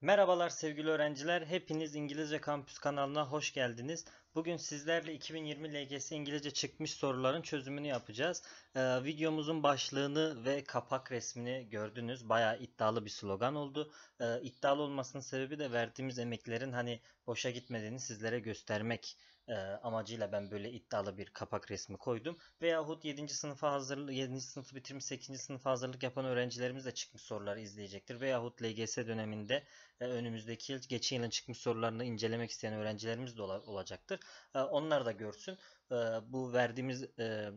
Merhabalar sevgili öğrenciler. Hepiniz İngilizce Kampüs kanalına hoş geldiniz. Bugün sizlerle 2020 LGS İngilizce çıkmış soruların çözümünü yapacağız. Ee, videomuzun başlığını ve kapak resmini gördünüz. Bayağı iddialı bir slogan oldu. Ee, iddialı olmasının sebebi de verdiğimiz emeklerin hani boşa gitmediğini sizlere göstermek e, amacıyla ben böyle iddialı bir kapak resmi koydum. Veyahut 7. sınıfa hazırlık 7. sınıfı bitirmiş 8. sınıfa hazırlık yapan öğrencilerimiz de çıkmış soruları izleyecektir. Veyahut LGS döneminde e, önümüzdeki yıl geçen yılın çıkmış sorularını incelemek isteyen öğrencilerimiz de olacaktır. E, onlar da görsün. E, bu verdiğimiz e,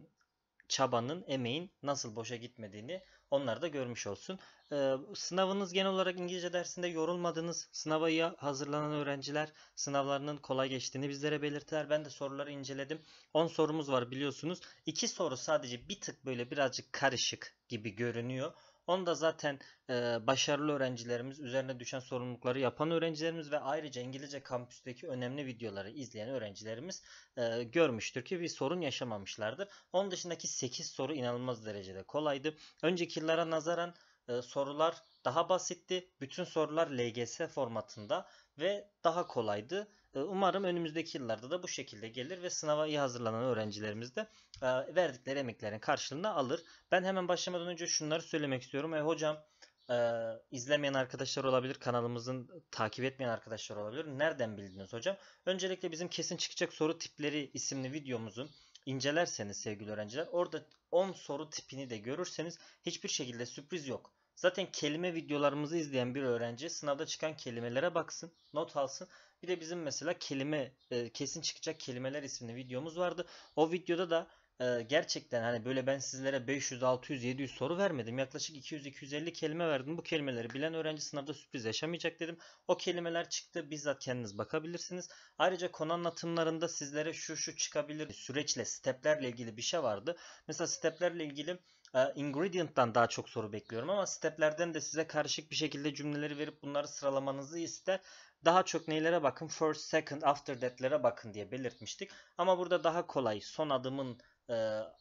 çabanın, emeğin nasıl boşa gitmediğini onlar da görmüş olsun. Ee, sınavınız genel olarak İngilizce dersinde yorulmadınız. Sınava iyi hazırlanan öğrenciler sınavlarının kolay geçtiğini bizlere belirttiler. Ben de soruları inceledim. 10 sorumuz var biliyorsunuz. 2 soru sadece bir tık böyle birazcık karışık gibi görünüyor. Onu da zaten e, başarılı öğrencilerimiz, üzerine düşen sorumlulukları yapan öğrencilerimiz ve ayrıca İngilizce kampüsteki önemli videoları izleyen öğrencilerimiz e, görmüştür ki bir sorun yaşamamışlardır. Onun dışındaki 8 soru inanılmaz derecede kolaydı. Önceki yıllara nazaran e, sorular daha basitti. Bütün sorular LGS formatında ve daha kolaydı. E, umarım önümüzdeki yıllarda da bu şekilde gelir ve sınava iyi hazırlanan öğrencilerimiz de e, verdikleri emeklerin karşılığını alır. Ben hemen başlamadan önce şunları söylemek istiyorum. E, hocam e, izlemeyen arkadaşlar olabilir, kanalımızın takip etmeyen arkadaşlar olabilir. Nereden bildiniz hocam? Öncelikle bizim kesin çıkacak soru tipleri isimli videomuzun incelerseniz sevgili öğrenciler orada 10 soru tipini de görürseniz hiçbir şekilde sürpriz yok. Zaten kelime videolarımızı izleyen bir öğrenci sınavda çıkan kelimelere baksın, not alsın bir de bizim mesela kelime e, kesin çıkacak kelimeler isimli videomuz vardı. O videoda da e, gerçekten hani böyle ben sizlere 500, 600, 700 soru vermedim. Yaklaşık 200-250 kelime verdim. Bu kelimeleri bilen öğrenci sınavda sürpriz yaşamayacak dedim. O kelimeler çıktı. Bizzat kendiniz bakabilirsiniz. Ayrıca konu anlatımlarında sizlere şu şu çıkabilir süreçle, steplerle ilgili bir şey vardı. Mesela steplerle ilgili e, ingredient'tan daha çok soru bekliyorum ama steplerden de size karışık bir şekilde cümleleri verip bunları sıralamanızı ister daha çok neylere bakın? First, second, after that'lere bakın diye belirtmiştik. Ama burada daha kolay son adımın e,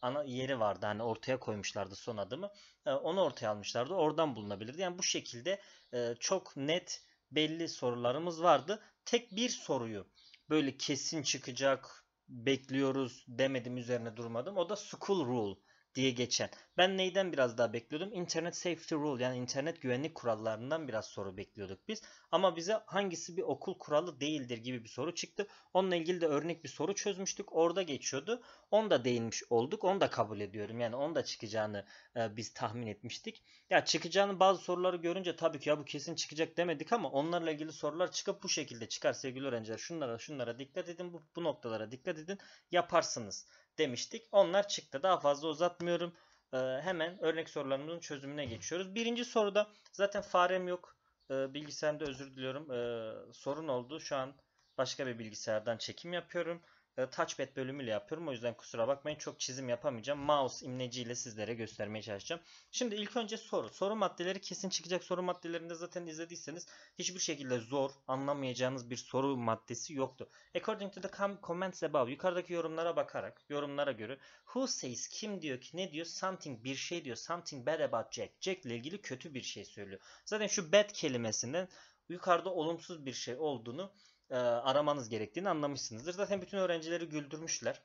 ana yeri vardı. Hani ortaya koymuşlardı son adımı. E, onu ortaya almışlardı. Oradan bulunabilirdi. Yani bu şekilde e, çok net belli sorularımız vardı. Tek bir soruyu böyle kesin çıkacak bekliyoruz demedim üzerine durmadım. O da school rule diye geçen. Ben neyden biraz daha bekliyordum? Internet Safety Rule yani internet güvenlik kurallarından biraz soru bekliyorduk biz. Ama bize hangisi bir okul kuralı değildir gibi bir soru çıktı. Onunla ilgili de örnek bir soru çözmüştük. Orada geçiyordu. Onu da değinmiş olduk. Onu da kabul ediyorum. Yani onu da çıkacağını e, biz tahmin etmiştik. Ya çıkacağını bazı soruları görünce tabii ki ya bu kesin çıkacak demedik ama onlarla ilgili sorular çıkıp bu şekilde çıkar sevgili öğrenciler. Şunlara şunlara dikkat edin. Bu, bu noktalara dikkat edin. Yaparsınız demiştik. Onlar çıktı. Daha fazla uzatmıyorum. Ee, hemen örnek sorularımızın çözümüne geçiyoruz. Birinci soruda zaten farem yok. Ee, bilgisayarımda özür diliyorum. Ee, sorun oldu. Şu an başka bir bilgisayardan çekim yapıyorum e, touchpad bölümüyle yapıyorum. O yüzden kusura bakmayın çok çizim yapamayacağım. Mouse imleciyle sizlere göstermeye çalışacağım. Şimdi ilk önce soru. Soru maddeleri kesin çıkacak. Soru maddelerinde zaten izlediyseniz hiçbir şekilde zor, anlamayacağınız bir soru maddesi yoktu. According to the comments above. Yukarıdaki yorumlara bakarak, yorumlara göre who says kim diyor ki ne diyor? Something bir şey diyor. Something bad about Jack. Jack ile ilgili kötü bir şey söylüyor. Zaten şu bad kelimesinden yukarıda olumsuz bir şey olduğunu e, aramanız gerektiğini anlamışsınızdır. Zaten bütün öğrencileri güldürmüşler.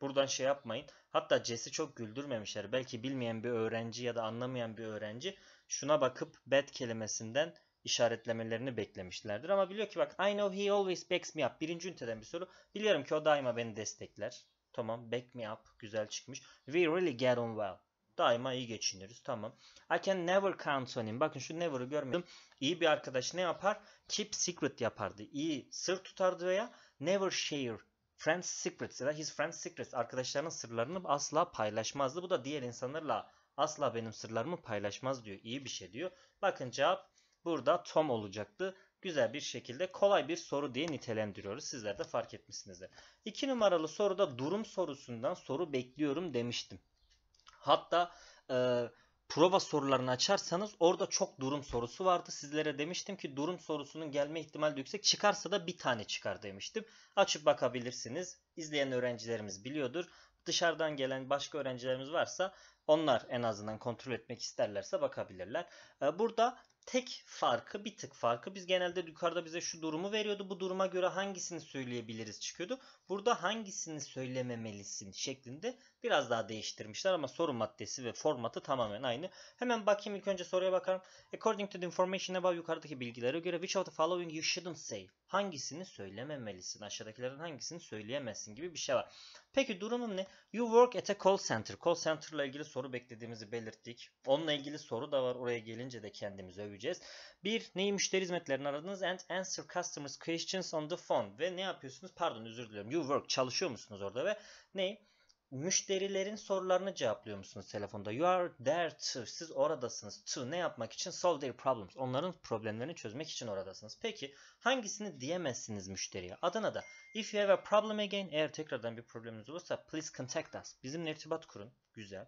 Buradan şey yapmayın. Hatta Jesse çok güldürmemişler. Belki bilmeyen bir öğrenci ya da anlamayan bir öğrenci şuna bakıp bad kelimesinden işaretlemelerini beklemişlerdir. Ama biliyor ki bak I know he always backs me up. Birinci üniteden bir soru. Biliyorum ki o daima beni destekler. Tamam back me up. Güzel çıkmış. We really get on well. Daima iyi geçiniriz. Tamam. I can never count on him. Bakın şu never'ı görmedim. İyi bir arkadaş ne yapar? Keep secret yapardı. İyi sır tutardı veya never share friends secrets ya da his friends secrets arkadaşlarının sırlarını asla paylaşmazdı. Bu da diğer insanlarla asla benim sırlarımı paylaşmaz diyor. İyi bir şey diyor. Bakın cevap burada Tom olacaktı. Güzel bir şekilde kolay bir soru diye nitelendiriyoruz. Sizler de fark etmişsinizdir. 2 numaralı soruda durum sorusundan soru bekliyorum demiştim. Hatta e, prova sorularını açarsanız orada çok durum sorusu vardı. Sizlere demiştim ki durum sorusunun gelme ihtimali yüksek. Çıkarsa da bir tane çıkar demiştim. Açıp bakabilirsiniz. İzleyen öğrencilerimiz biliyordur. Dışarıdan gelen başka öğrencilerimiz varsa onlar en azından kontrol etmek isterlerse bakabilirler. E, burada tek farkı bir tık farkı biz genelde yukarıda bize şu durumu veriyordu. Bu duruma göre hangisini söyleyebiliriz çıkıyordu. Burada hangisini söylememelisin şeklinde biraz daha değiştirmişler ama soru maddesi ve formatı tamamen aynı. Hemen bakayım ilk önce soruya bakalım. According to the information above yukarıdaki bilgilere göre which of the following you shouldn't say? Hangisini söylememelisin? Aşağıdakilerin hangisini söyleyemezsin gibi bir şey var. Peki durumum ne? You work at a call center. Call center ile ilgili soru beklediğimizi belirttik. Onunla ilgili soru da var. Oraya gelince de kendimizi öveceğiz. Bir, neyi müşteri hizmetlerini aradınız? And answer customers questions on the phone. Ve ne yapıyorsunuz? Pardon özür diliyorum you work? Çalışıyor musunuz orada ve ne? Müşterilerin sorularını cevaplıyor musunuz telefonda? You are there to. Siz oradasınız. To ne yapmak için? Solve their problems. Onların problemlerini çözmek için oradasınız. Peki hangisini diyemezsiniz müşteriye? Adına da if you have a problem again eğer tekrardan bir probleminiz olursa please contact us. Bizimle irtibat kurun. Güzel.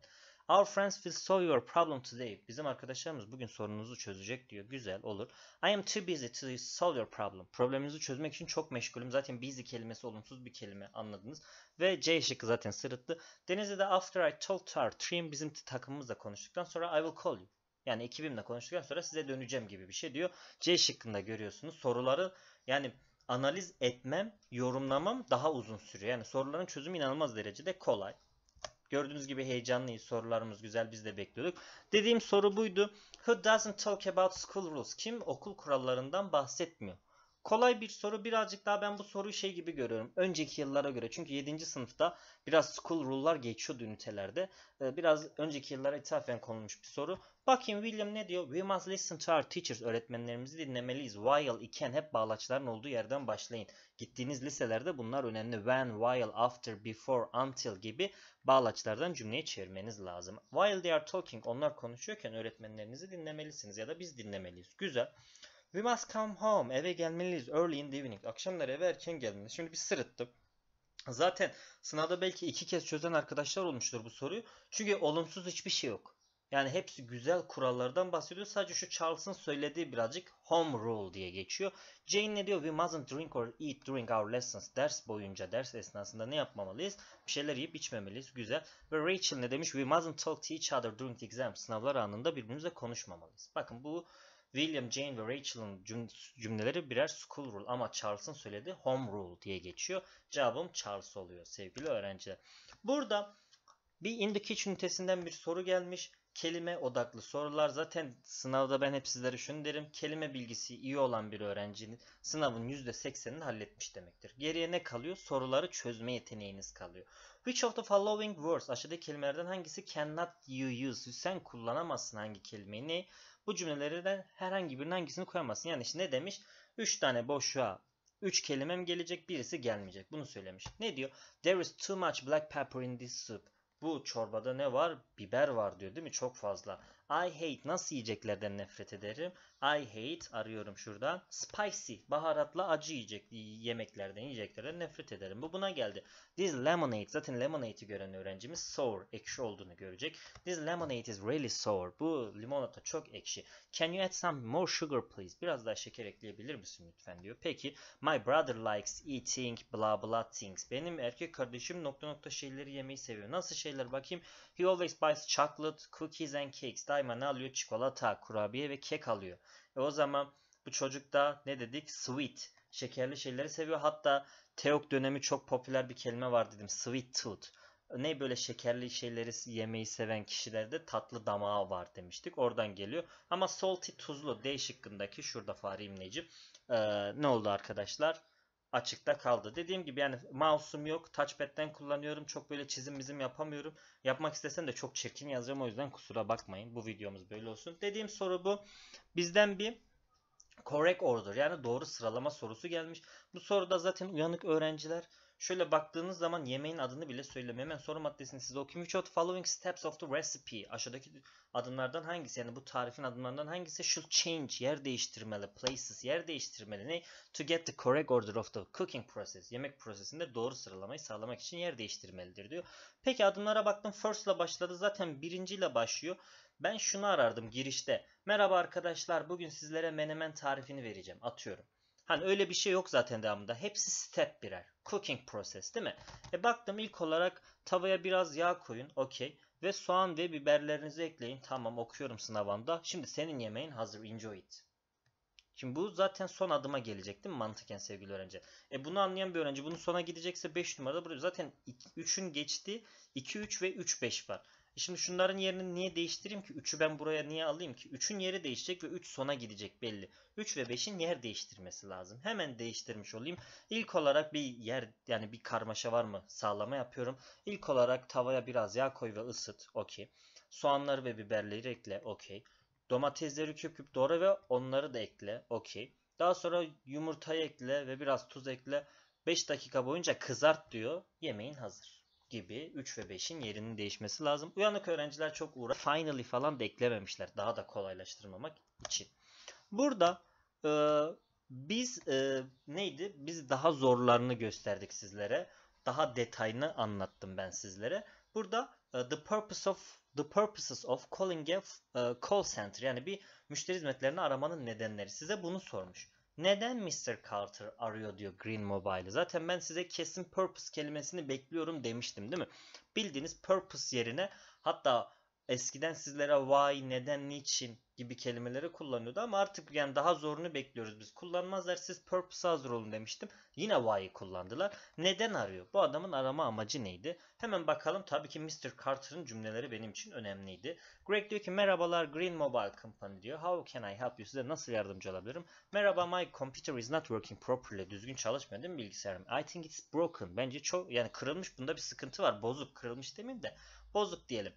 Our friends will solve your problem today. Bizim arkadaşlarımız bugün sorununuzu çözecek diyor. Güzel olur. I am too busy to solve your problem. Probleminizi çözmek için çok meşgulüm. Zaten busy kelimesi olumsuz bir kelime anladınız. Ve C şıkkı zaten sırıttı. de after I talk to our team bizim takımımızla konuştuktan sonra I will call you. Yani ekibimle konuştuktan sonra size döneceğim gibi bir şey diyor. C şıkkında görüyorsunuz. Soruları yani analiz etmem, yorumlamam daha uzun sürüyor. Yani soruların çözümü inanılmaz derecede kolay. Gördüğünüz gibi heyecanlıyız. Sorularımız güzel. Biz de bekliyorduk. Dediğim soru buydu. Who doesn't talk about school rules? Kim okul kurallarından bahsetmiyor? kolay bir soru. Birazcık daha ben bu soruyu şey gibi görüyorum. Önceki yıllara göre. Çünkü 7. sınıfta biraz school rule'lar geçiyordu ünitelerde. Ee, biraz önceki yıllara ithafen konulmuş bir soru. Bakayım William ne diyor? We must listen to our teachers. Öğretmenlerimizi dinlemeliyiz. While, iken hep bağlaçların olduğu yerden başlayın. Gittiğiniz liselerde bunlar önemli. When, while, after, before, until gibi bağlaçlardan cümleye çevirmeniz lazım. While they are talking onlar konuşuyorken öğretmenlerinizi dinlemelisiniz ya da biz dinlemeliyiz. Güzel. We must come home. Eve gelmeliyiz. Early in the evening. Akşamları eve erken gelmeliyiz. Şimdi bir sırıttım. Zaten sınavda belki iki kez çözen arkadaşlar olmuştur bu soruyu. Çünkü olumsuz hiçbir şey yok. Yani hepsi güzel kurallardan bahsediyor. Sadece şu Charles'ın söylediği birazcık home rule diye geçiyor. Jane ne diyor? We mustn't drink or eat during our lessons. Ders boyunca, ders esnasında ne yapmamalıyız? Bir şeyler yiyip içmemeliyiz. Güzel. Ve Rachel ne demiş? We mustn't talk to each other during the exam. Sınavlar anında birbirimizle konuşmamalıyız. Bakın bu William, Jane ve Rachel'ın cümleleri birer school rule ama Charles'ın söylediği home rule diye geçiyor. Cevabım Charles oluyor sevgili öğrenciler. Burada bir in the ünitesinden bir soru gelmiş. Kelime odaklı sorular zaten sınavda ben hep sizlere şunu derim. Kelime bilgisi iyi olan bir öğrencinin sınavın %80'ini halletmiş demektir. Geriye ne kalıyor? Soruları çözme yeteneğiniz kalıyor. Which of the following words aşağıdaki kelimelerden hangisi cannot you use? Sen kullanamazsın hangi kelimeyi? bu cümlelerden herhangi birinin hangisini koyamazsın. Yani işte ne demiş? 3 tane boşluğa 3 kelimem gelecek birisi gelmeyecek. Bunu söylemiş. Ne diyor? There is too much black pepper in this soup. Bu çorbada ne var? Biber var diyor değil mi? Çok fazla. I hate nasıl yiyeceklerden nefret ederim. I hate arıyorum şuradan. Spicy baharatlı acı yiyecek yemeklerden yiyeceklerden nefret ederim. Bu buna geldi. This lemonade zaten lemonade'i gören öğrencimiz sour ekşi olduğunu görecek. This lemonade is really sour. Bu limonata çok ekşi. Can you add some more sugar please? Biraz daha şeker ekleyebilir misin lütfen diyor. Peki my brother likes eating blah blah things. Benim erkek kardeşim nokta nokta şeyleri yemeyi seviyor. Nasıl şeyler bakayım? He always buys chocolate, cookies and cakes. Daha daima ne alıyor? Çikolata, kurabiye ve kek alıyor. E o zaman bu çocuk da ne dedik? Sweet. Şekerli şeyleri seviyor. Hatta Teok dönemi çok popüler bir kelime var dedim. Sweet tooth. Ne böyle şekerli şeyleri yemeyi seven kişilerde tatlı damağı var demiştik. Oradan geliyor. Ama salty tuzlu D şıkkındaki şurada fare imleci. Ee, ne oldu arkadaşlar? açıkta kaldı. Dediğim gibi yani mouse'um yok. Touchpad'den kullanıyorum. Çok böyle çizim bizim yapamıyorum. Yapmak istesem de çok çirkin yazacağım. O yüzden kusura bakmayın. Bu videomuz böyle olsun. Dediğim soru bu. Bizden bir correct order yani doğru sıralama sorusu gelmiş. Bu soruda zaten uyanık öğrenciler Şöyle baktığınız zaman yemeğin adını bile söylemiyor. Hemen soru maddesini size okuyayım. Which of the following steps of the recipe? Aşağıdaki adımlardan hangisi? Yani bu tarifin adımlarından hangisi? Should change, yer değiştirmeli. Places, yer değiştirmeli. Ne? To get the correct order of the cooking process. Yemek prosesinde doğru sıralamayı sağlamak için yer değiştirmelidir diyor. Peki adımlara baktım. First ile başladı. Zaten birinciyle başlıyor. Ben şunu arardım girişte. Merhaba arkadaşlar bugün sizlere menemen tarifini vereceğim. Atıyorum. Hani öyle bir şey yok zaten devamında. Hepsi step birer. Cooking process değil mi? E baktım ilk olarak tavaya biraz yağ koyun. Okey. Ve soğan ve biberlerinizi ekleyin. Tamam okuyorum sınavanda. Şimdi senin yemeğin hazır. Enjoy it. Şimdi bu zaten son adıma gelecek değil mi mantıken sevgili öğrenci? E bunu anlayan bir öğrenci bunun sona gidecekse 5 numarada burada zaten 3'ün geçtiği 2 3 ve 3 5 var. Şimdi şunların yerini niye değiştireyim ki? 3'ü ben buraya niye alayım ki? 3'ün yeri değişecek ve 3 sona gidecek belli. 3 ve 5'in yer değiştirmesi lazım. Hemen değiştirmiş olayım. İlk olarak bir yer yani bir karmaşa var mı? Sağlama yapıyorum. İlk olarak tavaya biraz yağ koy ve ısıt. Okey. Soğanları ve biberleri ekle. Okey. Domatesleri küp küp doğra ve onları da ekle. Okey. Daha sonra yumurtayı ekle ve biraz tuz ekle. 5 dakika boyunca kızart diyor. Yemeğin hazır gibi 3 ve 5'in yerinin değişmesi lazım. Uyanık öğrenciler çok uğra finally falan da eklememişler daha da kolaylaştırmamak için. Burada e, biz e, neydi? Biz daha zorlarını gösterdik sizlere. Daha detayını anlattım ben sizlere. Burada e, the purpose of the purposes of calling a e, call center yani bir müşteri hizmetlerini aramanın nedenleri size bunu sormuş. Neden Mr. Carter arıyor diyor Green Mobile'ı. Zaten ben size kesin purpose kelimesini bekliyorum demiştim değil mi? Bildiğiniz purpose yerine hatta eskiden sizlere "vay" neden, niçin gibi kelimeleri kullanıyordu ama artık yani daha zorunu bekliyoruz biz. Kullanmazlar siz purpose hazır olun demiştim. Yine why'ı kullandılar. Neden arıyor? Bu adamın arama amacı neydi? Hemen bakalım tabii ki Mr. Carter'ın cümleleri benim için önemliydi. Greg diyor ki merhabalar Green Mobile Company diyor. How can I help you? Size nasıl yardımcı olabilirim? Merhaba my computer is not working properly. Düzgün çalışmıyor değil mi bilgisayarım? I think it's broken. Bence çok yani kırılmış bunda bir sıkıntı var. Bozuk kırılmış demin de bozuk diyelim.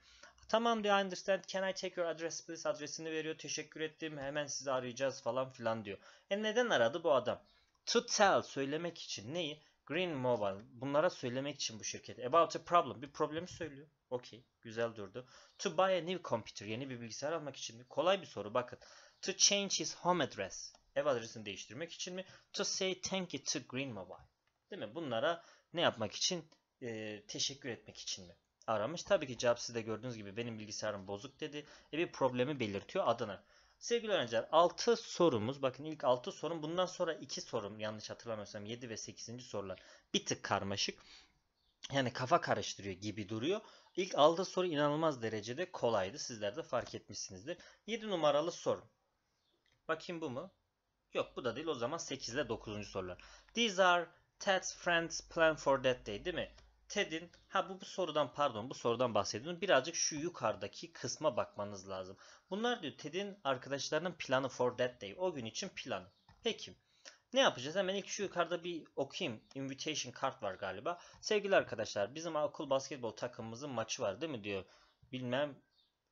Tamam diyor I understand. Can I take your address please? Adresini veriyor. Teşekkür ettim. Hemen sizi arayacağız falan filan diyor. E neden aradı bu adam? To tell söylemek için neyi? Green Mobile bunlara söylemek için bu şirket. About a problem bir problemi söylüyor. Okey güzel durdu. To buy a new computer yeni bir bilgisayar almak için mi? Kolay bir soru bakın. To change his home address ev adresini değiştirmek için mi? To say thank you to Green Mobile. Değil mi? Bunlara ne yapmak için? Ee, teşekkür etmek için mi? aramış. Tabii ki cevap sizde gördüğünüz gibi benim bilgisayarım bozuk dedi. E bir problemi belirtiyor adını. Sevgili öğrenciler 6 sorumuz bakın ilk 6 sorum bundan sonra 2 sorum yanlış hatırlamıyorsam 7 ve 8. sorular bir tık karmaşık. Yani kafa karıştırıyor gibi duruyor. İlk 6 soru inanılmaz derecede kolaydı. Sizler de fark etmişsinizdir. 7 numaralı soru. Bakayım bu mu? Yok bu da değil. O zaman 8 ile 9. sorular. These are Ted's friends plan for that day değil mi? TED'in ha bu, bu sorudan pardon bu sorudan bahsediyorum. Birazcık şu yukarıdaki kısma bakmanız lazım. Bunlar diyor TED'in arkadaşlarının planı for that day. O gün için planı. Peki ne yapacağız? Hemen ilk şu yukarıda bir okuyayım. Invitation kart var galiba. Sevgili arkadaşlar bizim okul basketbol takımımızın maçı var değil mi diyor. Bilmem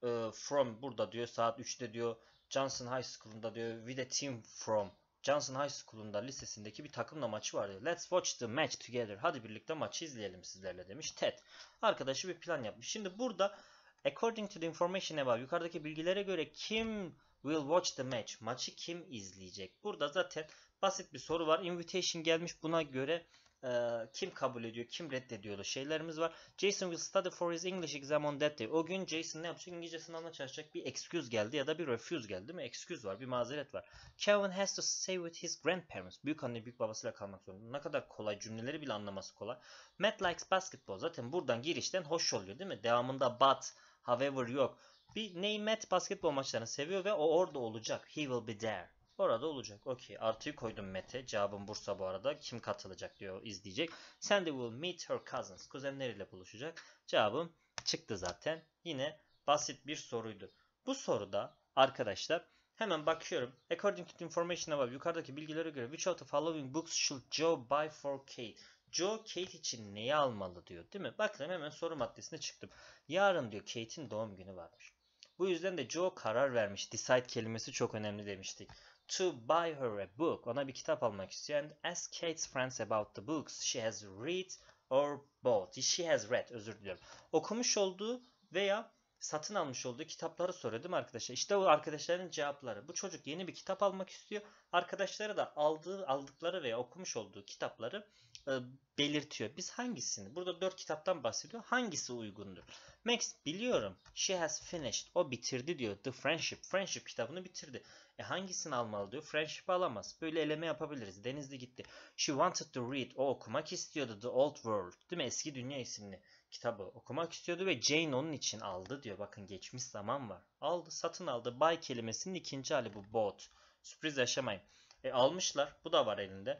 e, from burada diyor saat 3'te diyor. Johnson High School'da diyor with a team from Johnson High School'unda lisesindeki bir takımla maçı vardı. Let's watch the match together. Hadi birlikte maçı izleyelim sizlerle demiş Ted. Arkadaşı bir plan yapmış. Şimdi burada according to the information above yukarıdaki bilgilere göre kim will watch the match? Maçı kim izleyecek? Burada zaten basit bir soru var. Invitation gelmiş buna göre e, kim kabul ediyor, kim reddediyordu şeylerimiz var. Jason will study for his English exam on that day. O gün Jason ne yapacak? İngilizce sınavına çalışacak bir excuse geldi ya da bir refuse geldi değil mi? Excuse var, bir mazeret var. Kevin has to stay with his grandparents. Büyük anne büyük babasıyla kalmak zorunda. Ne kadar kolay cümleleri bile anlaması kolay. Matt likes basketball. Zaten buradan girişten hoş oluyor değil mi? Devamında but, however yok. Bir Neymet basketbol maçlarını seviyor ve o orada olacak. He will be there. Orada olacak. Okey. Artıyı koydum Mete. Cevabım Bursa bu arada. Kim katılacak diyor izleyecek. Sandy will meet her cousins. Kuzenleriyle buluşacak. Cevabım çıktı zaten. Yine basit bir soruydu. Bu soruda arkadaşlar hemen bakıyorum. According to information above yukarıdaki bilgilere göre which of the following books should Joe buy for Kate? Joe Kate için neyi almalı diyor değil mi? Bakın hemen soru maddesine çıktım. Yarın diyor Kate'in doğum günü varmış. Bu yüzden de Joe karar vermiş. Decide kelimesi çok önemli demiştik to buy her a book. Ona bir kitap almak istiyor. And ask Kate's friends about the books she has read or bought. She has read. Özür diliyorum. Okumuş olduğu veya satın almış olduğu kitapları soruyor değil mi arkadaşlar? İşte o arkadaşların cevapları. Bu çocuk yeni bir kitap almak istiyor. Arkadaşları da aldığı, aldıkları veya okumuş olduğu kitapları e, belirtiyor. Biz hangisini? Burada dört kitaptan bahsediyor. Hangisi uygundur? Max biliyorum. She has finished. O bitirdi diyor. The Friendship. Friendship kitabını bitirdi. E hangisini almalı diyor. Friendship alamaz. Böyle eleme yapabiliriz. Denizli gitti. She wanted to read. O okumak istiyordu. The Old World. Değil mi? Eski Dünya isimli kitabı okumak istiyordu ve Jane onun için aldı diyor. Bakın geçmiş zaman var. Aldı. Satın aldı. Buy kelimesinin ikinci hali bu. Bought. Sürpriz yaşamayın. E almışlar. Bu da var elinde.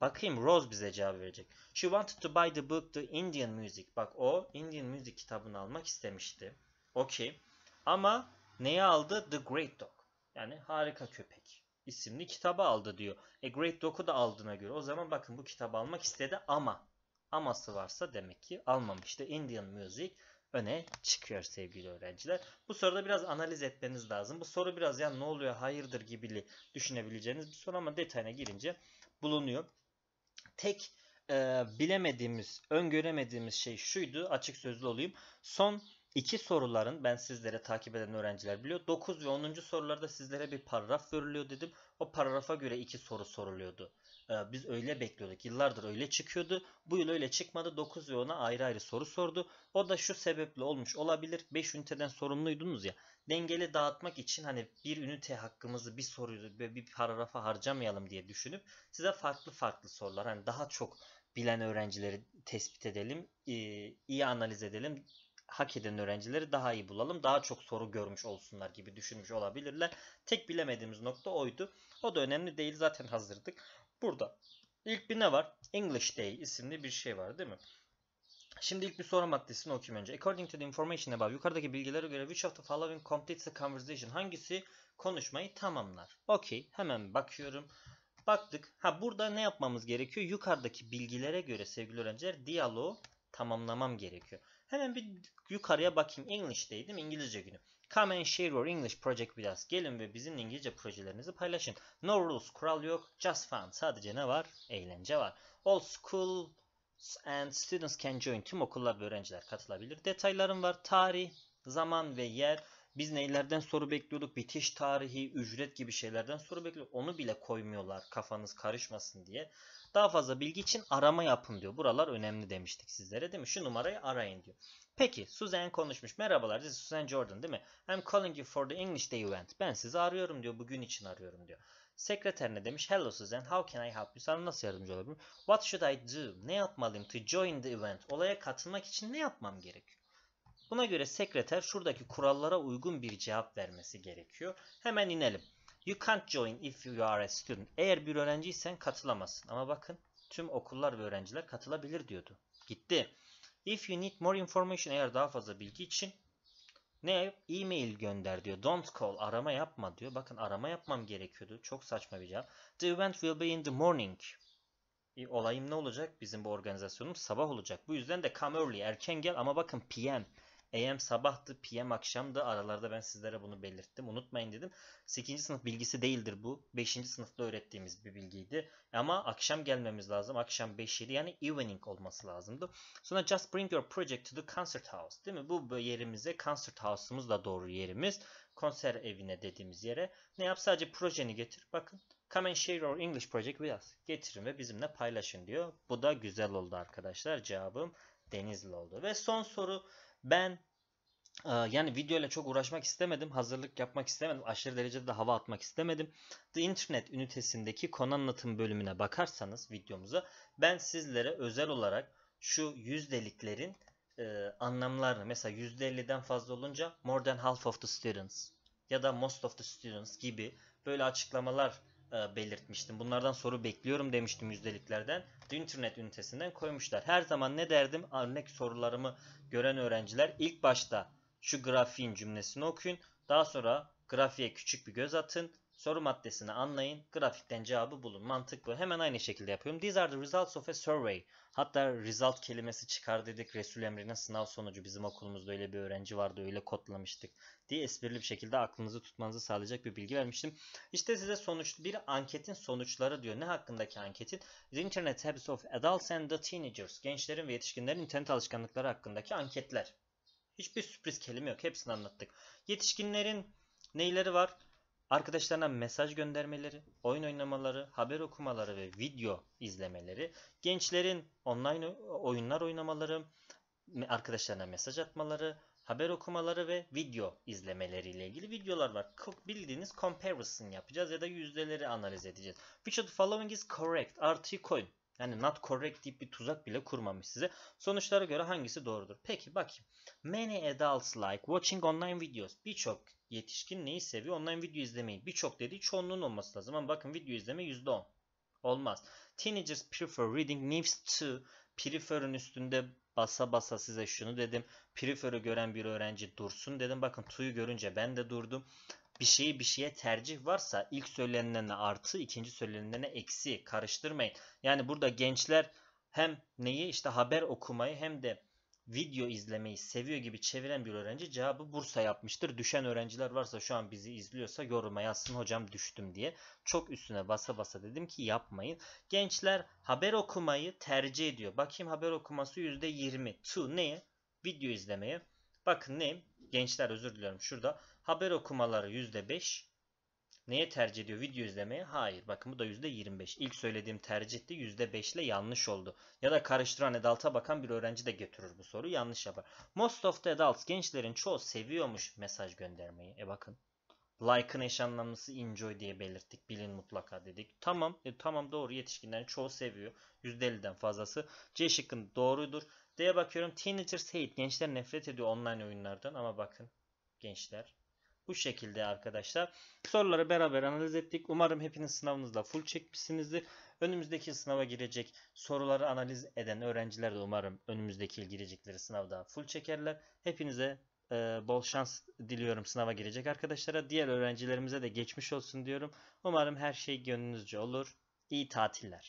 Bakayım Rose bize cevap verecek. She wanted to buy the book The Indian Music. Bak o Indian Music kitabını almak istemişti. Okey. Ama neyi aldı? The Great Dog. Yani harika köpek isimli kitabı aldı diyor. E Great Dog'u da aldığına göre o zaman bakın bu kitabı almak istedi ama aması varsa demek ki almamıştı. Indian Music öne çıkıyor sevgili öğrenciler. Bu soruda biraz analiz etmeniz lazım. Bu soru biraz ya ne oluyor hayırdır gibili düşünebileceğiniz bir soru ama detayına girince bulunuyor tek e, bilemediğimiz, öngöremediğimiz şey şuydu açık sözlü olayım. Son İki soruların ben sizlere takip eden öğrenciler biliyor. 9 ve 10. sorularda sizlere bir paragraf veriliyor dedim. O paragrafa göre iki soru soruluyordu. Ee, biz öyle bekliyorduk. Yıllardır öyle çıkıyordu. Bu yıl öyle çıkmadı. 9 ve 10'a ayrı ayrı soru sordu. O da şu sebeple olmuş olabilir. 5 üniteden sorumluydunuz ya. Dengeli dağıtmak için hani bir ünite hakkımızı bir soruyu ve bir paragrafa harcamayalım diye düşünüp size farklı farklı sorular hani daha çok bilen öğrencileri tespit edelim, e, iyi analiz edelim, hak eden öğrencileri daha iyi bulalım. Daha çok soru görmüş olsunlar gibi düşünmüş olabilirler. Tek bilemediğimiz nokta oydu. O da önemli değil. Zaten hazırdık. Burada ilk bir ne var? English Day isimli bir şey var değil mi? Şimdi ilk bir soru maddesini okuyayım önce. According to the information above, yukarıdaki bilgilere göre which of the following completes the conversation? Hangisi konuşmayı tamamlar? Okey, hemen bakıyorum. Baktık. Ha burada ne yapmamız gerekiyor? Yukarıdaki bilgilere göre sevgili öğrenciler diyaloğu tamamlamam gerekiyor. Hemen bir yukarıya bakayım. English değil mi? İngilizce günü. Come and share your English project with us. Gelin ve bizim İngilizce projelerinizi paylaşın. No rules, kural yok. Just fun. Sadece ne var? Eğlence var. All school and students can join. Tüm okullar ve öğrenciler katılabilir. Detaylarım var. Tarih, zaman ve yer. Biz neylerden soru bekliyorduk? Bitiş tarihi, ücret gibi şeylerden soru bekliyorduk. Onu bile koymuyorlar kafanız karışmasın diye. Daha fazla bilgi için arama yapın diyor. Buralar önemli demiştik sizlere değil mi? Şu numarayı arayın diyor. Peki Suzanne konuşmuş. Merhabalar this is Suzanne Jordan değil mi? I'm calling you for the English Day event. Ben sizi arıyorum diyor. Bugün için arıyorum diyor. Sekreterine demiş Hello Suzanne how can I help you? Sana nasıl yardımcı olabilirim? What should I do? Ne yapmalıyım to join the event? Olaya katılmak için ne yapmam gerekiyor? Buna göre sekreter şuradaki kurallara uygun bir cevap vermesi gerekiyor. Hemen inelim. You can't join if you are a student. Eğer bir öğrenciysen katılamazsın. Ama bakın tüm okullar ve öğrenciler katılabilir diyordu. Gitti. If you need more information eğer daha fazla bilgi için ne e-mail gönder diyor. Don't call arama yapma diyor. Bakın arama yapmam gerekiyordu. Çok saçma bir cevap. The event will be in the morning. E, olayım ne olacak? Bizim bu organizasyonum sabah olacak. Bu yüzden de come early erken gel ama bakın PM. AM sabahtı, PM akşamdı. Aralarda ben sizlere bunu belirttim. Unutmayın dedim. 8. sınıf bilgisi değildir bu. 5. sınıfta öğrettiğimiz bir bilgiydi. Ama akşam gelmemiz lazım. Akşam 5-7 yani evening olması lazımdı. Sonra just bring your project to the concert house. Değil mi? Bu yerimize concert houseımız da doğru yerimiz. Konser evine dediğimiz yere. Ne yap? Sadece projeni getir. Bakın. Come and share your English project with us. Getirin ve bizimle paylaşın diyor. Bu da güzel oldu arkadaşlar. Cevabım Denizli oldu. Ve son soru ben e, yani videoyla çok uğraşmak istemedim. Hazırlık yapmak istemedim. Aşırı derecede de hava atmak istemedim. The Internet ünitesindeki konu anlatım bölümüne bakarsanız videomuza ben sizlere özel olarak şu yüzdeliklerin e, anlamlarını mesela %50'den fazla olunca more than half of the students ya da most of the students gibi böyle açıklamalar e, belirtmiştim. Bunlardan soru bekliyorum demiştim yüzdeliklerden. internet ünitesinden koymuşlar. Her zaman ne derdim? Örnek sorularımı gören öğrenciler ilk başta şu grafiğin cümlesini okuyun. Daha sonra grafiğe küçük bir göz atın. Soru maddesini anlayın. Grafikten cevabı bulun. Mantıklı. Hemen aynı şekilde yapıyorum. These are the results of a survey. Hatta result kelimesi çıkar dedik. Resul Emre'nin sınav sonucu. Bizim okulumuzda öyle bir öğrenci vardı. Öyle kodlamıştık. Diye esprili bir şekilde aklınızı tutmanızı sağlayacak bir bilgi vermiştim. İşte size sonuç bir anketin sonuçları diyor. Ne hakkındaki anketin? The Internet Habits of Adults and the Teenagers. Gençlerin ve yetişkinlerin internet alışkanlıkları hakkındaki anketler. Hiçbir sürpriz kelime yok. Hepsini anlattık. Yetişkinlerin neyleri var? arkadaşlarına mesaj göndermeleri, oyun oynamaları, haber okumaları ve video izlemeleri, gençlerin online oyunlar oynamaları, arkadaşlarına mesaj atmaları, haber okumaları ve video izlemeleriyle ilgili videolar var. Bildiğiniz comparison yapacağız ya da yüzdeleri analiz edeceğiz. Which of the following is correct? Artıyı koyun. Yani not correct deyip bir tuzak bile kurmamış size. Sonuçlara göre hangisi doğrudur? Peki bakayım. Many adults like watching online videos. Birçok yetişkin neyi seviyor? Online video izlemeyi. Birçok dediği çoğunluğun olması lazım. Ama bakın video izleme %10. Olmaz. Teenagers prefer reading news to prefer'ın üstünde basa basa size şunu dedim. Prefer'ı gören bir öğrenci dursun dedim. Bakın to'yu görünce ben de durdum bir şeyi bir şeye tercih varsa ilk söylenenlerine artı, ikinci söylenenlerine eksi karıştırmayın. Yani burada gençler hem neyi işte haber okumayı hem de video izlemeyi seviyor gibi çeviren bir öğrenci cevabı Bursa yapmıştır. Düşen öğrenciler varsa şu an bizi izliyorsa yoruma yazsın hocam düştüm diye. Çok üstüne basa basa dedim ki yapmayın. Gençler haber okumayı tercih ediyor. Bakayım haber okuması %20. To neye? Video izlemeye. Bakın ne? Gençler özür diliyorum şurada. Haber okumaları %5. Neye tercih ediyor? Video izlemeye? Hayır. Bakın bu da %25. İlk söylediğim tercihti %5 ile yanlış oldu. Ya da karıştıran adult'a bakan bir öğrenci de götürür bu soruyu. Yanlış yapar. Most of the adults gençlerin çoğu seviyormuş mesaj göndermeyi. E bakın. Like'ın eş anlamlısı enjoy diye belirttik. Bilin mutlaka dedik. Tamam. E, tamam doğru yetişkinlerin çoğu seviyor. %50'den fazlası. C şıkkın doğrudur. D'ye bakıyorum. Teenagers hate. Gençler nefret ediyor online oyunlardan ama bakın gençler bu şekilde arkadaşlar. Soruları beraber analiz ettik. Umarım hepiniz sınavınızda full çekmişsinizdir. Önümüzdeki sınava girecek soruları analiz eden öğrenciler de umarım önümüzdeki girecekleri sınavda full çekerler. Hepinize e, bol şans diliyorum sınava girecek arkadaşlara. Diğer öğrencilerimize de geçmiş olsun diyorum. Umarım her şey gönlünüzce olur. İyi tatiller.